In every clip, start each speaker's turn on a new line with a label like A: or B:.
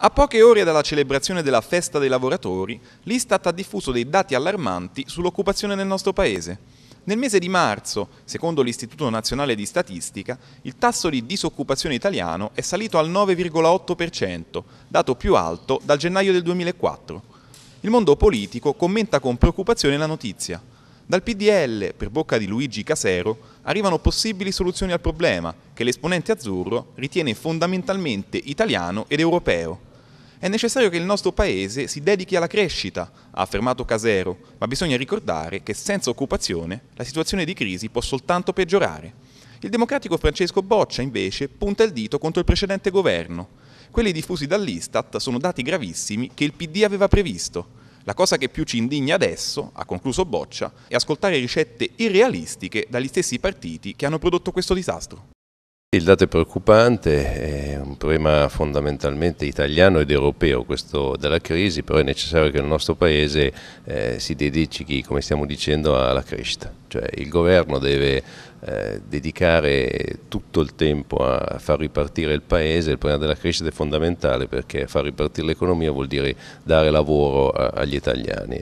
A: A poche ore dalla celebrazione della festa dei lavoratori, l'Istat ha diffuso dei dati allarmanti sull'occupazione nel nostro Paese. Nel mese di marzo, secondo l'Istituto Nazionale di Statistica, il tasso di disoccupazione italiano è salito al 9,8%, dato più alto dal gennaio del 2004. Il mondo politico commenta con preoccupazione la notizia. Dal PDL, per bocca di Luigi Casero, arrivano possibili soluzioni al problema, che l'esponente azzurro ritiene fondamentalmente italiano ed europeo è necessario che il nostro Paese si dedichi alla crescita, ha affermato Casero, ma bisogna ricordare che senza occupazione la situazione di crisi può soltanto peggiorare. Il democratico Francesco Boccia, invece, punta il dito contro il precedente governo. Quelli diffusi dall'Istat sono dati gravissimi che il PD aveva previsto. La cosa che più ci indigna adesso, ha concluso Boccia, è ascoltare ricette irrealistiche dagli stessi partiti che hanno prodotto questo disastro.
B: Il dato è preoccupante, è un problema fondamentalmente italiano ed europeo questo della crisi, però è necessario che il nostro Paese eh, si dedichi, come stiamo dicendo, alla crescita. Cioè, il governo deve eh, dedicare tutto il tempo a far ripartire il Paese, il problema della crescita è fondamentale perché far ripartire l'economia vuol dire dare lavoro a, agli italiani.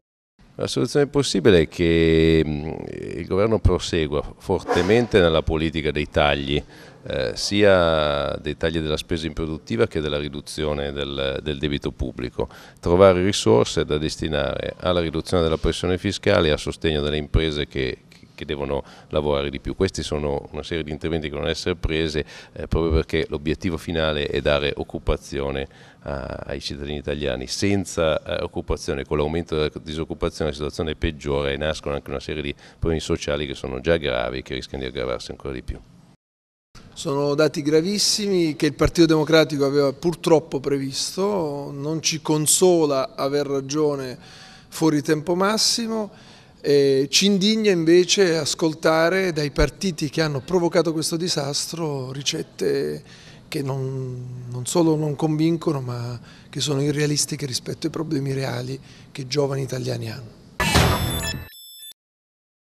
B: La soluzione possibile è che mm, il governo prosegua fortemente nella politica dei tagli, eh, sia dei tagli della spesa improduttiva che della riduzione del, del, debito pubblico, trovare risorse da destinare alla riduzione della pressione fiscale e a sostegno delle imprese che, che devono lavorare di più. Questi sono una serie di interventi che devono essere prese eh, proprio perché l'obiettivo finale è dare occupazione a, ai cittadini italiani. Senza eh, occupazione, con l'aumento della disoccupazione la situazione è peggiore e nascono anche una serie di problemi sociali che sono già gravi e che rischiano di aggravarsi ancora di più.
C: Sono dati gravissimi che il Partito Democratico aveva purtroppo previsto, non ci consola aver ragione fuori tempo massimo. E ci indigna invece ascoltare dai partiti che hanno provocato questo disastro ricette che non, non solo non convincono ma che sono irrealistiche rispetto ai problemi reali che i giovani italiani hanno.